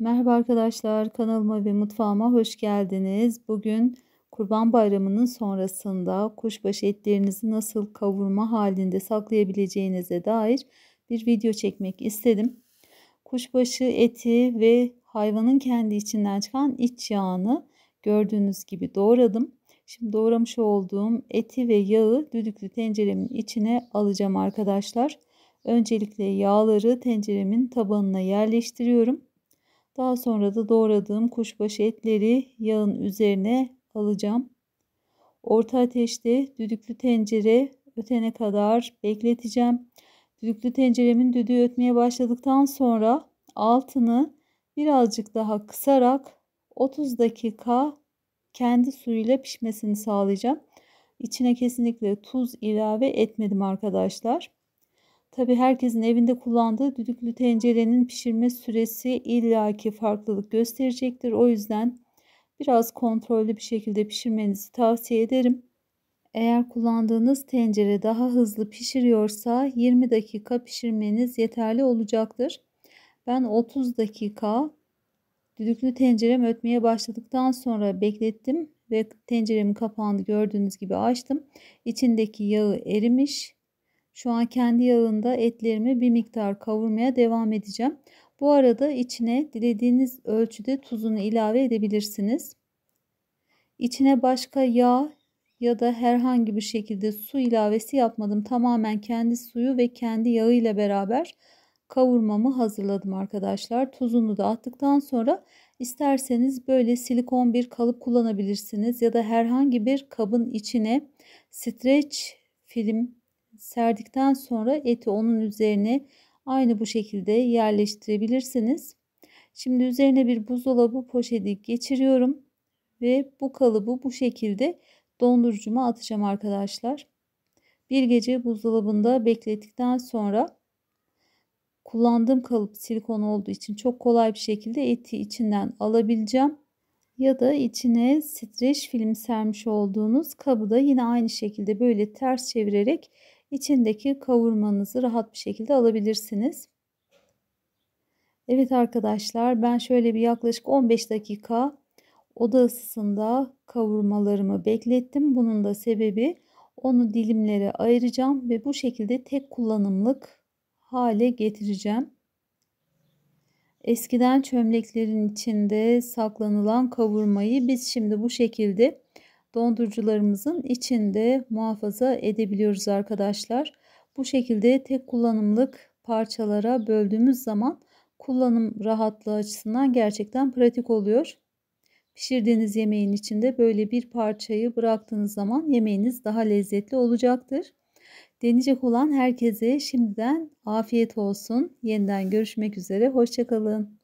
Merhaba arkadaşlar kanalıma ve mutfağıma hoş geldiniz. Bugün Kurban Bayramı'nın sonrasında kuşbaşı etlerinizi nasıl kavurma halinde saklayabileceğinize dair bir video çekmek istedim. Kuşbaşı eti ve hayvanın kendi içinden çıkan iç yağını gördüğünüz gibi doğradım. Şimdi doğramış olduğum eti ve yağı düdüklü tenceremin içine alacağım arkadaşlar. Öncelikle yağları tenceremin tabanına yerleştiriyorum. Daha sonra da doğradığım kuşbaşı etleri yağın üzerine alacağım. Orta ateşte düdüklü tencere ötene kadar bekleteceğim. Düdüklü tenceremin düdüğü ötmeye başladıktan sonra altını birazcık daha kısarak 30 dakika kendi suyuyla pişmesini sağlayacağım. İçine kesinlikle tuz ilave etmedim arkadaşlar. Tabi herkesin evinde kullandığı düdüklü tencerenin pişirme süresi illaki farklılık gösterecektir. O yüzden biraz kontrollü bir şekilde pişirmenizi tavsiye ederim. Eğer kullandığınız tencere daha hızlı pişiriyorsa 20 dakika pişirmeniz yeterli olacaktır. Ben 30 dakika düdüklü tencerem ötmeye başladıktan sonra beklettim ve tenceremin kapağını gördüğünüz gibi açtım. İçindeki yağı erimiş. Şu an kendi yağında etlerimi bir miktar kavurmaya devam edeceğim. Bu arada içine dilediğiniz ölçüde tuzunu ilave edebilirsiniz. İçine başka yağ ya da herhangi bir şekilde su ilavesi yapmadım. Tamamen kendi suyu ve kendi yağı ile beraber kavurmamı hazırladım arkadaşlar. Tuzunu da attıktan sonra isterseniz böyle silikon bir kalıp kullanabilirsiniz ya da herhangi bir kabın içine streç film serdikten sonra eti onun üzerine aynı bu şekilde yerleştirebilirsiniz. Şimdi üzerine bir buzdolabı poşeti geçiriyorum ve bu kalıbı bu şekilde dondurucuma atacağım arkadaşlar. Bir gece buzdolabında beklettikten sonra kullandığım kalıp silikon olduğu için çok kolay bir şekilde eti içinden alabileceğim. Ya da içine streç film sermiş olduğunuz kabı da yine aynı şekilde böyle ters çevirerek içindeki kavurmanızı rahat bir şekilde alabilirsiniz. Evet arkadaşlar ben şöyle bir yaklaşık 15 dakika oda ısısında kavurmalarımı beklettim. Bunun da sebebi onu dilimlere ayıracağım ve bu şekilde tek kullanımlık hale getireceğim. Eskiden çömleklerin içinde saklanılan kavurmayı biz şimdi bu şekilde dondurucularımızın içinde muhafaza edebiliyoruz arkadaşlar. Bu şekilde tek kullanımlık parçalara böldüğümüz zaman kullanım rahatlığı açısından gerçekten pratik oluyor. Pişirdiğiniz yemeğin içinde böyle bir parçayı bıraktığınız zaman yemeğiniz daha lezzetli olacaktır. Deneyecek olan herkese şimdiden afiyet olsun. Yeniden görüşmek üzere. Hoşçakalın.